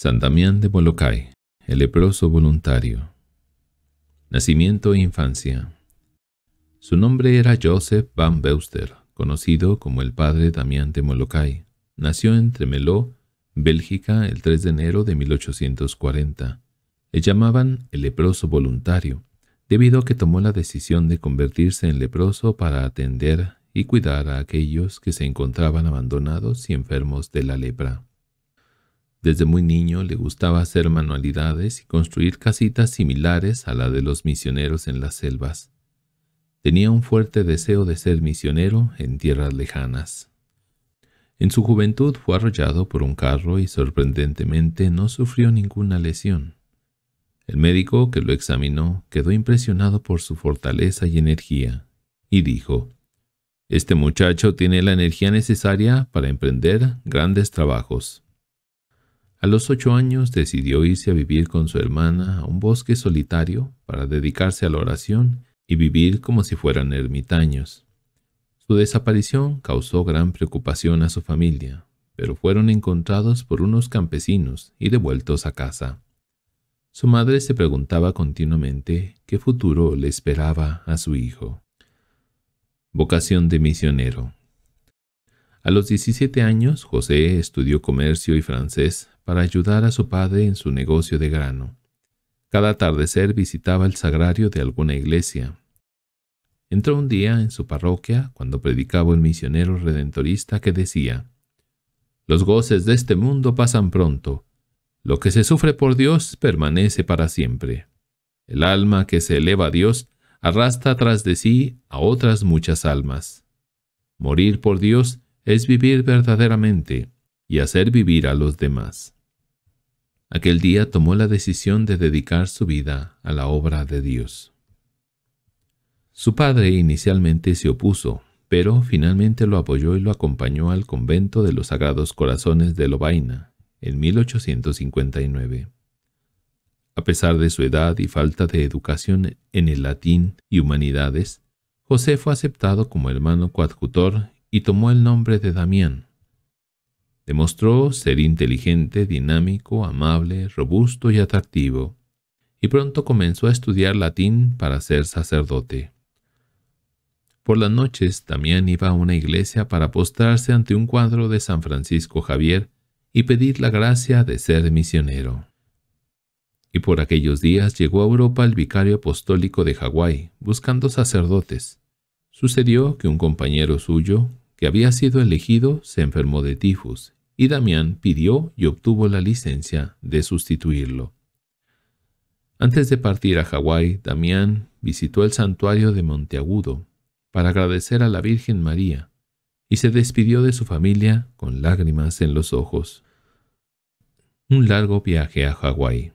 San Damián de Molokai, el leproso voluntario. Nacimiento e infancia. Su nombre era Joseph Van Beuster, conocido como el padre Damián de Molokai. Nació en Tremeló, Bélgica, el 3 de enero de 1840. Le llamaban el leproso voluntario, debido a que tomó la decisión de convertirse en leproso para atender y cuidar a aquellos que se encontraban abandonados y enfermos de la lepra. Desde muy niño le gustaba hacer manualidades y construir casitas similares a la de los misioneros en las selvas. Tenía un fuerte deseo de ser misionero en tierras lejanas. En su juventud fue arrollado por un carro y sorprendentemente no sufrió ninguna lesión. El médico que lo examinó quedó impresionado por su fortaleza y energía y dijo, Este muchacho tiene la energía necesaria para emprender grandes trabajos. A los ocho años decidió irse a vivir con su hermana a un bosque solitario para dedicarse a la oración y vivir como si fueran ermitaños. Su desaparición causó gran preocupación a su familia, pero fueron encontrados por unos campesinos y devueltos a casa. Su madre se preguntaba continuamente qué futuro le esperaba a su hijo. Vocación de misionero. A los 17 años, José estudió comercio y francés para ayudar a su padre en su negocio de grano. Cada atardecer visitaba el sagrario de alguna iglesia. Entró un día en su parroquia cuando predicaba el misionero redentorista que decía, Los goces de este mundo pasan pronto, lo que se sufre por Dios permanece para siempre. El alma que se eleva a Dios arrastra tras de sí a otras muchas almas. Morir por Dios es vivir verdaderamente y hacer vivir a los demás. Aquel día tomó la decisión de dedicar su vida a la obra de Dios. Su padre inicialmente se opuso, pero finalmente lo apoyó y lo acompañó al convento de los Sagrados Corazones de Lovaina en 1859. A pesar de su edad y falta de educación en el latín y humanidades, José fue aceptado como hermano coadjutor y tomó el nombre de Damián. Demostró ser inteligente, dinámico, amable, robusto y atractivo, y pronto comenzó a estudiar latín para ser sacerdote. Por las noches Damián iba a una iglesia para postrarse ante un cuadro de San Francisco Javier y pedir la gracia de ser misionero. Y por aquellos días llegó a Europa el vicario apostólico de Hawái, buscando sacerdotes. Sucedió que un compañero suyo, que había sido elegido, se enfermó de tifus, y Damián pidió y obtuvo la licencia de sustituirlo. Antes de partir a Hawái, Damián visitó el santuario de Monteagudo para agradecer a la Virgen María y se despidió de su familia con lágrimas en los ojos. Un largo viaje a Hawái.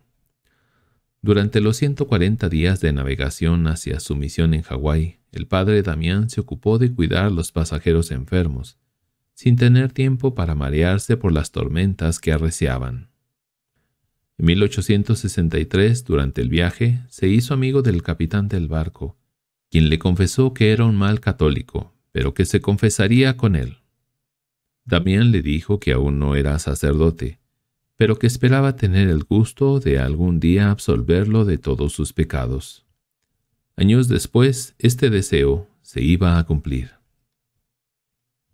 Durante los 140 días de navegación hacia su misión en Hawái, el padre Damián se ocupó de cuidar los pasajeros enfermos, sin tener tiempo para marearse por las tormentas que arreciaban. En 1863, durante el viaje, se hizo amigo del capitán del barco, quien le confesó que era un mal católico, pero que se confesaría con él. Damián le dijo que aún no era sacerdote, pero que esperaba tener el gusto de algún día absolverlo de todos sus pecados. Años después, este deseo se iba a cumplir.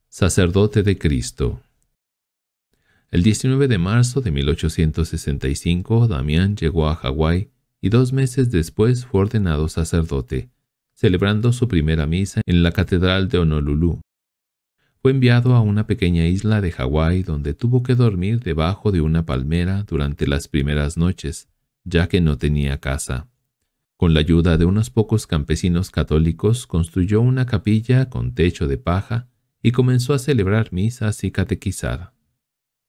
Sacerdote de Cristo. El 19 de marzo de 1865, Damián llegó a Hawái y dos meses después fue ordenado sacerdote, celebrando su primera misa en la Catedral de Honolulu. Fue enviado a una pequeña isla de Hawái donde tuvo que dormir debajo de una palmera durante las primeras noches, ya que no tenía casa. Con la ayuda de unos pocos campesinos católicos construyó una capilla con techo de paja y comenzó a celebrar misas y catequizar.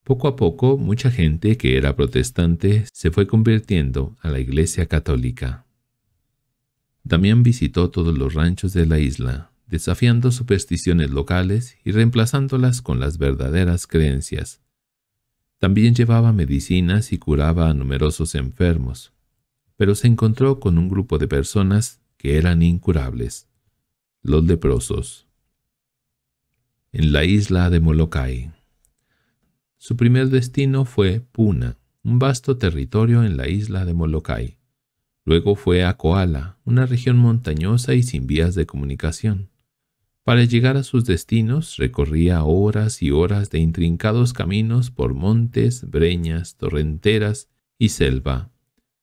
Poco a poco, mucha gente que era protestante se fue convirtiendo a la Iglesia católica. Damián visitó todos los ranchos de la isla, desafiando supersticiones locales y reemplazándolas con las verdaderas creencias. También llevaba medicinas y curaba a numerosos enfermos, pero se encontró con un grupo de personas que eran incurables, los leprosos, en la isla de Molokai. Su primer destino fue Puna, un vasto territorio en la isla de Molokai. Luego fue a Koala, una región montañosa y sin vías de comunicación. Para llegar a sus destinos recorría horas y horas de intrincados caminos por montes, breñas, torrenteras y selva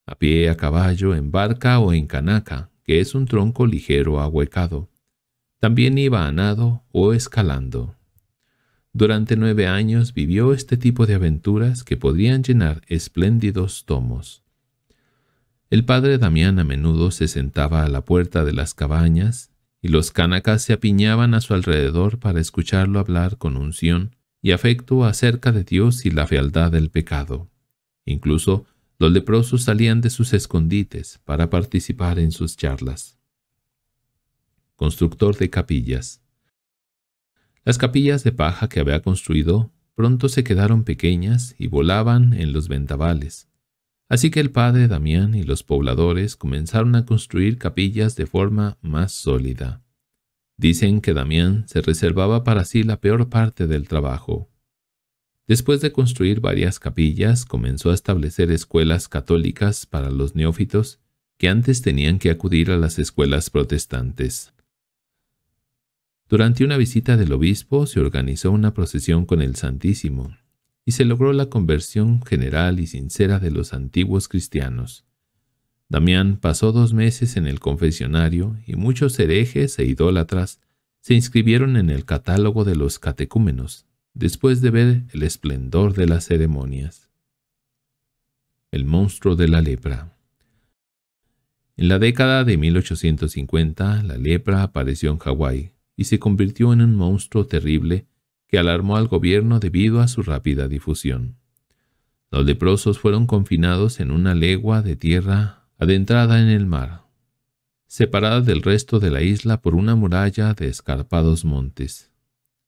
a pie, a caballo, en barca o en canaca, que es un tronco ligero ahuecado. También iba a nado o escalando. Durante nueve años vivió este tipo de aventuras que podrían llenar espléndidos tomos. El padre Damián a menudo se sentaba a la puerta de las cabañas y los canacas se apiñaban a su alrededor para escucharlo hablar con unción y afecto acerca de Dios y la fealdad del pecado. Incluso los leprosos salían de sus escondites para participar en sus charlas. Constructor de capillas. Las capillas de paja que había construido pronto se quedaron pequeñas y volaban en los ventavales. Así que el padre Damián y los pobladores comenzaron a construir capillas de forma más sólida. Dicen que Damián se reservaba para sí la peor parte del trabajo, Después de construir varias capillas, comenzó a establecer escuelas católicas para los neófitos que antes tenían que acudir a las escuelas protestantes. Durante una visita del obispo se organizó una procesión con el Santísimo y se logró la conversión general y sincera de los antiguos cristianos. Damián pasó dos meses en el confesionario y muchos herejes e idólatras se inscribieron en el catálogo de los catecúmenos, después de ver el esplendor de las ceremonias. El monstruo de la lepra. En la década de 1850, la lepra apareció en Hawái y se convirtió en un monstruo terrible que alarmó al gobierno debido a su rápida difusión. Los leprosos fueron confinados en una legua de tierra adentrada en el mar, separada del resto de la isla por una muralla de escarpados montes.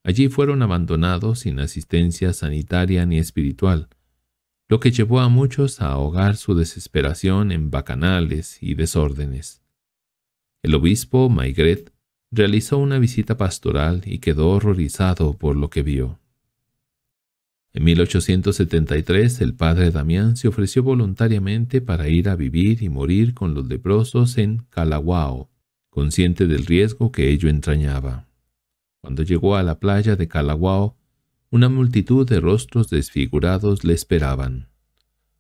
Allí fueron abandonados sin asistencia sanitaria ni espiritual, lo que llevó a muchos a ahogar su desesperación en bacanales y desórdenes. El obispo Maigret realizó una visita pastoral y quedó horrorizado por lo que vio. En 1873 el padre Damián se ofreció voluntariamente para ir a vivir y morir con los leprosos en Calaguao, consciente del riesgo que ello entrañaba. Cuando llegó a la playa de Calaguao, una multitud de rostros desfigurados le esperaban.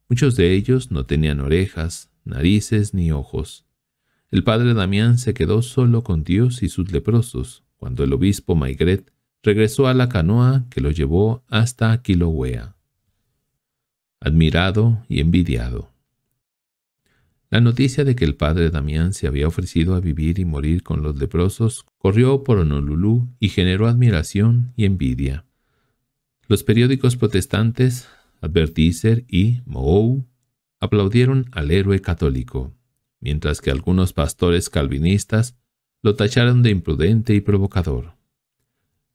Muchos de ellos no tenían orejas, narices ni ojos. El padre Damián se quedó solo con Dios y sus leprosos cuando el obispo Maigret regresó a la canoa que lo llevó hasta Aquilauea. Admirado y envidiado, la noticia de que el padre Damián se había ofrecido a vivir y morir con los leprosos corrió por Honolulu y generó admiración y envidia. Los periódicos protestantes, Advertiser y Moou, aplaudieron al héroe católico, mientras que algunos pastores calvinistas lo tacharon de imprudente y provocador.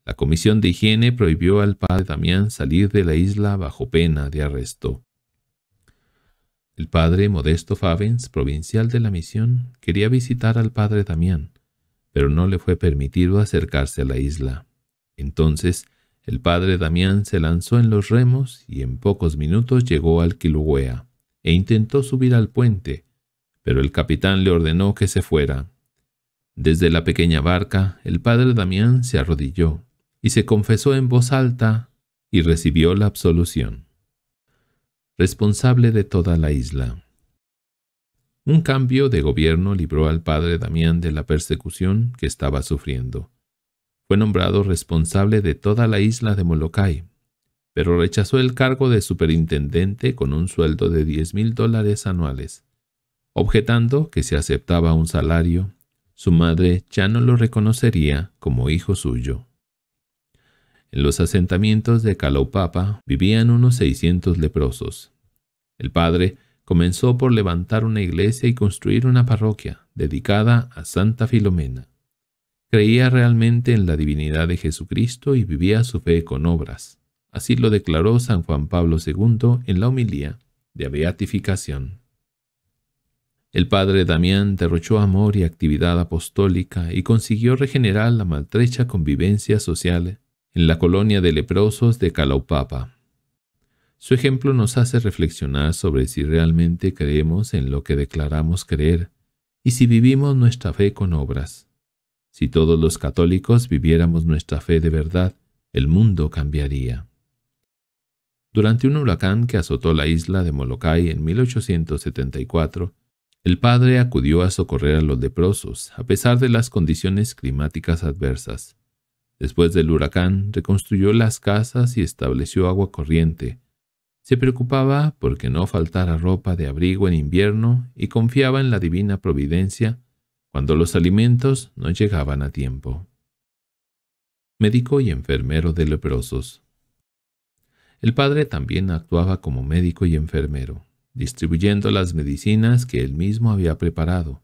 La Comisión de Higiene prohibió al padre Damián salir de la isla bajo pena de arresto. El padre Modesto Fabens, provincial de la misión, quería visitar al padre Damián, pero no le fue permitido acercarse a la isla. Entonces, el padre Damián se lanzó en los remos y en pocos minutos llegó al Quilugüea e intentó subir al puente, pero el capitán le ordenó que se fuera. Desde la pequeña barca, el padre Damián se arrodilló y se confesó en voz alta y recibió la absolución responsable de toda la isla. Un cambio de gobierno libró al padre Damián de la persecución que estaba sufriendo. Fue nombrado responsable de toda la isla de Molokai, pero rechazó el cargo de superintendente con un sueldo de diez mil dólares anuales, objetando que si aceptaba un salario, su madre ya no lo reconocería como hijo suyo. En los asentamientos de Calaupapa vivían unos 600 leprosos. El padre comenzó por levantar una iglesia y construir una parroquia dedicada a Santa Filomena. Creía realmente en la divinidad de Jesucristo y vivía su fe con obras. Así lo declaró San Juan Pablo II en la homilía de beatificación. El padre Damián derrochó amor y actividad apostólica y consiguió regenerar la maltrecha convivencia social en la colonia de leprosos de Calaupapa. Su ejemplo nos hace reflexionar sobre si realmente creemos en lo que declaramos creer y si vivimos nuestra fe con obras. Si todos los católicos viviéramos nuestra fe de verdad, el mundo cambiaría. Durante un huracán que azotó la isla de Molokai en 1874, el padre acudió a socorrer a los leprosos, a pesar de las condiciones climáticas adversas. Después del huracán, reconstruyó las casas y estableció agua corriente. Se preocupaba porque no faltara ropa de abrigo en invierno y confiaba en la divina providencia cuando los alimentos no llegaban a tiempo. Médico y enfermero de leprosos. El padre también actuaba como médico y enfermero, distribuyendo las medicinas que él mismo había preparado,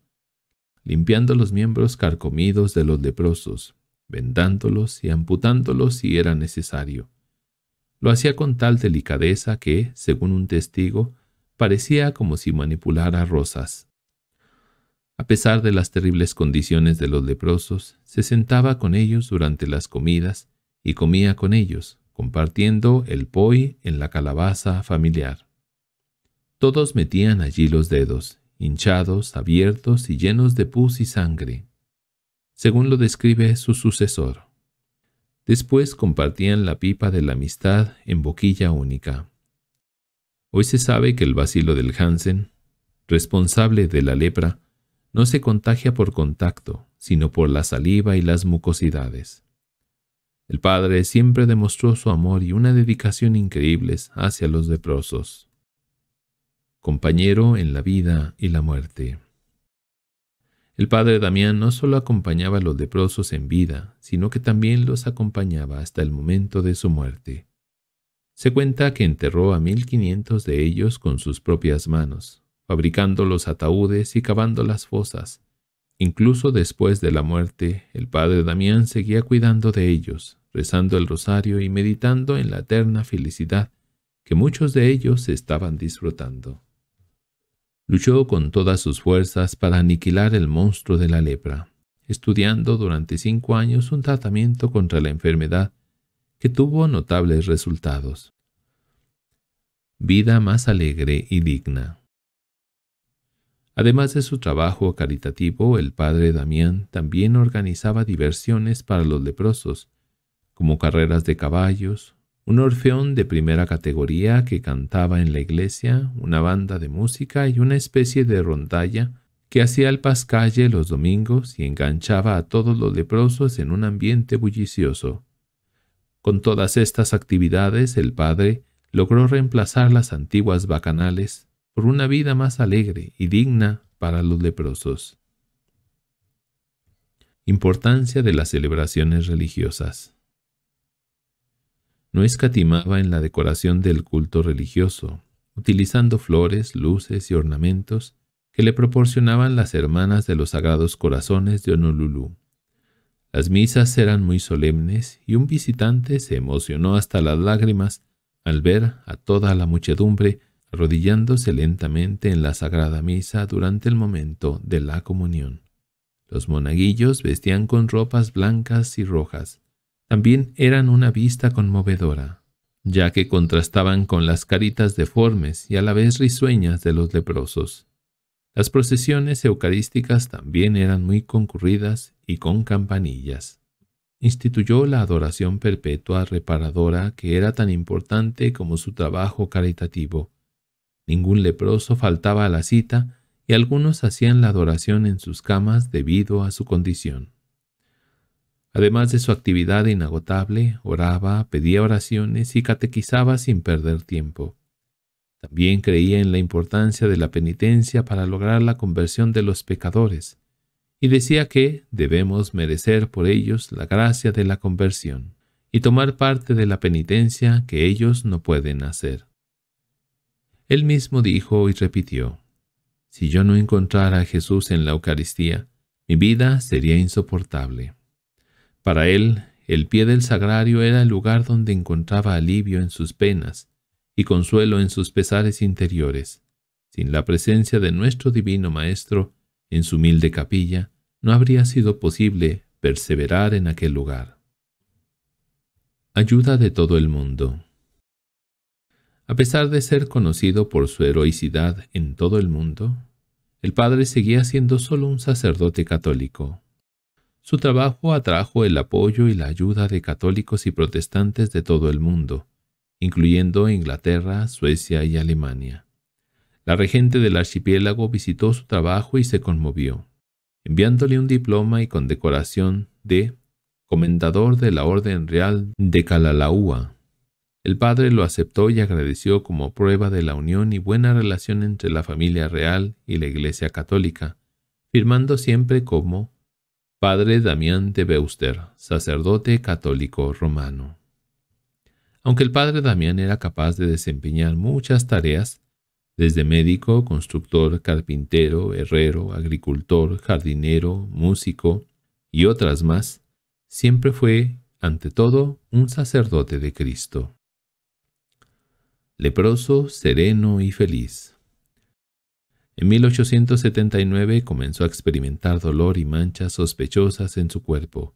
limpiando los miembros carcomidos de los leprosos, vendándolos y amputándolos si era necesario. Lo hacía con tal delicadeza que, según un testigo, parecía como si manipulara rosas. A pesar de las terribles condiciones de los leprosos, se sentaba con ellos durante las comidas y comía con ellos, compartiendo el poi en la calabaza familiar. Todos metían allí los dedos, hinchados, abiertos y llenos de pus y sangre según lo describe su sucesor. Después compartían la pipa de la amistad en boquilla única. Hoy se sabe que el bacilo del Hansen, responsable de la lepra, no se contagia por contacto, sino por la saliva y las mucosidades. El padre siempre demostró su amor y una dedicación increíbles hacia los leprosos. Compañero en la vida y la muerte. El padre Damián no solo acompañaba a los leprosos en vida, sino que también los acompañaba hasta el momento de su muerte. Se cuenta que enterró a 1500 de ellos con sus propias manos, fabricando los ataúdes y cavando las fosas. Incluso después de la muerte, el padre Damián seguía cuidando de ellos, rezando el rosario y meditando en la eterna felicidad que muchos de ellos estaban disfrutando. Luchó con todas sus fuerzas para aniquilar el monstruo de la lepra, estudiando durante cinco años un tratamiento contra la enfermedad que tuvo notables resultados. Vida más alegre y digna. Además de su trabajo caritativo, el padre Damián también organizaba diversiones para los leprosos, como carreras de caballos, un orfeón de primera categoría que cantaba en la iglesia, una banda de música y una especie de rondalla que hacía el pascalle los domingos y enganchaba a todos los leprosos en un ambiente bullicioso. Con todas estas actividades el padre logró reemplazar las antiguas bacanales por una vida más alegre y digna para los leprosos. Importancia de las celebraciones religiosas no escatimaba en la decoración del culto religioso, utilizando flores, luces y ornamentos que le proporcionaban las hermanas de los Sagrados Corazones de Honolulu. Las misas eran muy solemnes y un visitante se emocionó hasta las lágrimas al ver a toda la muchedumbre arrodillándose lentamente en la Sagrada Misa durante el momento de la comunión. Los monaguillos vestían con ropas blancas y rojas, también eran una vista conmovedora, ya que contrastaban con las caritas deformes y a la vez risueñas de los leprosos. Las procesiones eucarísticas también eran muy concurridas y con campanillas. Instituyó la adoración perpetua reparadora que era tan importante como su trabajo caritativo. Ningún leproso faltaba a la cita y algunos hacían la adoración en sus camas debido a su condición. Además de su actividad inagotable, oraba, pedía oraciones y catequizaba sin perder tiempo. También creía en la importancia de la penitencia para lograr la conversión de los pecadores, y decía que debemos merecer por ellos la gracia de la conversión y tomar parte de la penitencia que ellos no pueden hacer. Él mismo dijo y repitió, Si yo no encontrara a Jesús en la Eucaristía, mi vida sería insoportable. Para él, el pie del sagrario era el lugar donde encontraba alivio en sus penas y consuelo en sus pesares interiores. Sin la presencia de nuestro divino Maestro, en su humilde capilla, no habría sido posible perseverar en aquel lugar. Ayuda de todo el mundo. A pesar de ser conocido por su heroicidad en todo el mundo, el padre seguía siendo solo un sacerdote católico, su trabajo atrajo el apoyo y la ayuda de católicos y protestantes de todo el mundo, incluyendo Inglaterra, Suecia y Alemania. La regente del archipiélago visitó su trabajo y se conmovió, enviándole un diploma y condecoración de Comendador de la Orden Real de Calalaúa. El padre lo aceptó y agradeció como prueba de la unión y buena relación entre la familia real y la Iglesia católica, firmando siempre como padre Damián de Beuster, sacerdote católico romano. Aunque el padre Damián era capaz de desempeñar muchas tareas, desde médico, constructor, carpintero, herrero, agricultor, jardinero, músico y otras más, siempre fue, ante todo, un sacerdote de Cristo. Leproso, sereno y feliz. En 1879 comenzó a experimentar dolor y manchas sospechosas en su cuerpo,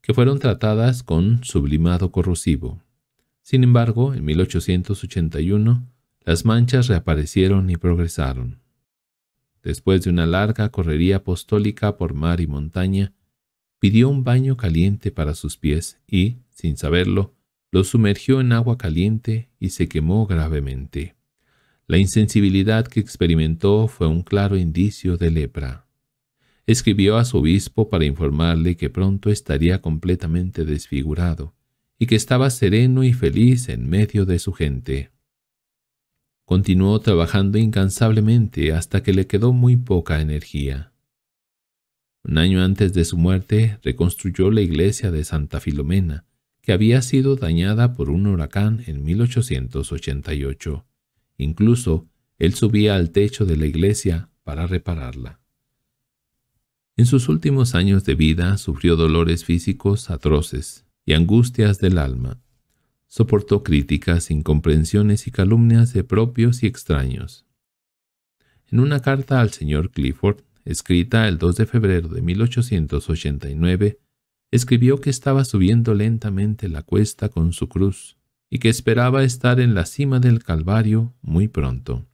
que fueron tratadas con sublimado corrosivo. Sin embargo, en 1881 las manchas reaparecieron y progresaron. Después de una larga correría apostólica por mar y montaña, pidió un baño caliente para sus pies y, sin saberlo, lo sumergió en agua caliente y se quemó gravemente. La insensibilidad que experimentó fue un claro indicio de lepra. Escribió a su obispo para informarle que pronto estaría completamente desfigurado y que estaba sereno y feliz en medio de su gente. Continuó trabajando incansablemente hasta que le quedó muy poca energía. Un año antes de su muerte reconstruyó la iglesia de Santa Filomena, que había sido dañada por un huracán en 1888. Incluso él subía al techo de la iglesia para repararla. En sus últimos años de vida sufrió dolores físicos atroces y angustias del alma. Soportó críticas, incomprensiones y calumnias de propios y extraños. En una carta al señor Clifford, escrita el 2 de febrero de 1889, escribió que estaba subiendo lentamente la cuesta con su cruz, y que esperaba estar en la cima del Calvario muy pronto.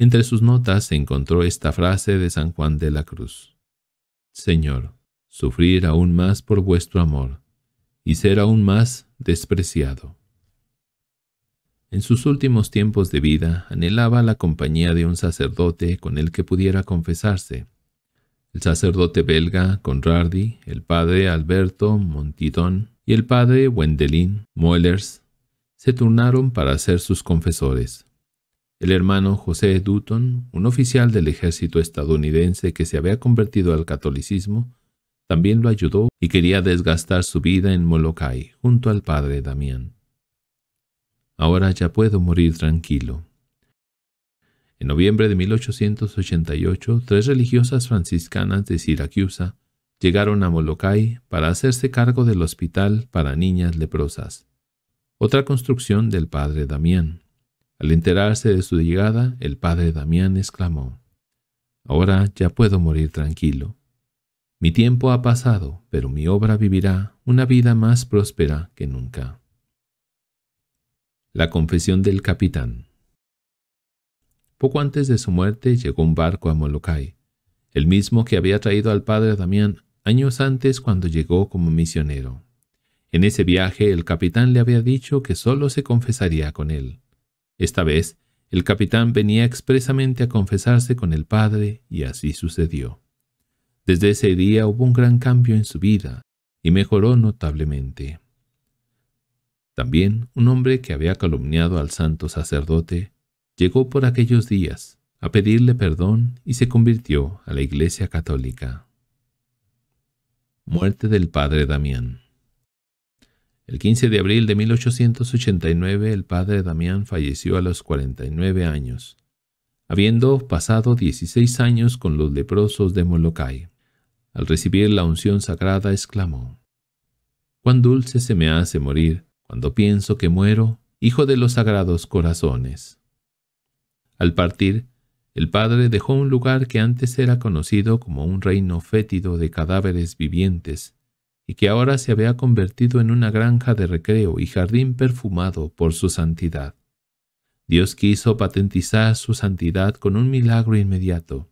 Entre sus notas se encontró esta frase de San Juan de la Cruz. Señor, sufrir aún más por vuestro amor y ser aún más despreciado. En sus últimos tiempos de vida anhelaba la compañía de un sacerdote con el que pudiera confesarse. El sacerdote belga Conradi, el padre Alberto Montidón, y el padre Wendelin Moellers se turnaron para ser sus confesores. El hermano José Dutton, un oficial del ejército estadounidense que se había convertido al catolicismo, también lo ayudó y quería desgastar su vida en Molokai junto al padre Damián. Ahora ya puedo morir tranquilo. En noviembre de 1888, tres religiosas franciscanas de Siracusa llegaron a Molokai para hacerse cargo del hospital para niñas leprosas, otra construcción del padre Damián. Al enterarse de su llegada, el padre Damián exclamó, Ahora ya puedo morir tranquilo. Mi tiempo ha pasado, pero mi obra vivirá una vida más próspera que nunca. La confesión del capitán. Poco antes de su muerte llegó un barco a Molokai, el mismo que había traído al padre Damián años antes cuando llegó como misionero. En ese viaje el capitán le había dicho que solo se confesaría con él. Esta vez, el capitán venía expresamente a confesarse con el padre y así sucedió. Desde ese día hubo un gran cambio en su vida y mejoró notablemente. También un hombre que había calumniado al santo sacerdote llegó por aquellos días a pedirle perdón y se convirtió a la Iglesia Católica. Muerte del padre Damián. El 15 de abril de 1889 el padre Damián falleció a los 49 años, habiendo pasado 16 años con los leprosos de Molokai. Al recibir la unción sagrada exclamó, Cuán dulce se me hace morir cuando pienso que muero, hijo de los sagrados corazones. Al partir, el padre dejó un lugar que antes era conocido como un reino fétido de cadáveres vivientes y que ahora se había convertido en una granja de recreo y jardín perfumado por su santidad. Dios quiso patentizar su santidad con un milagro inmediato.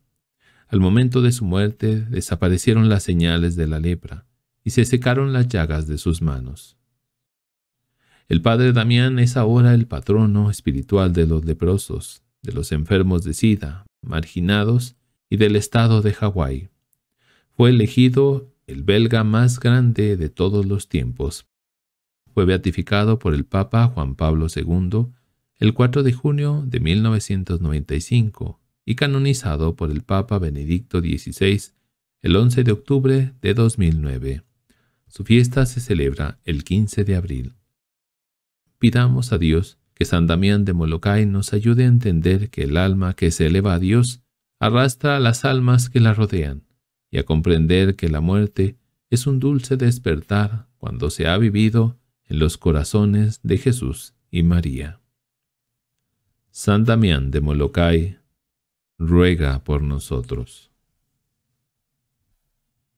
Al momento de su muerte desaparecieron las señales de la lepra y se secaron las llagas de sus manos. El padre Damián es ahora el patrono espiritual de los leprosos, de los enfermos de SIDA, marginados y del estado de Hawái. Fue elegido el belga más grande de todos los tiempos. Fue beatificado por el Papa Juan Pablo II el 4 de junio de 1995 y canonizado por el Papa Benedicto XVI el 11 de octubre de 2009. Su fiesta se celebra el 15 de abril. Pidamos a Dios que San Damián de Molokai nos ayude a entender que el alma que se eleva a Dios arrastra a las almas que la rodean y a comprender que la muerte es un dulce despertar cuando se ha vivido en los corazones de Jesús y María. San Damián de Molokai ruega por nosotros.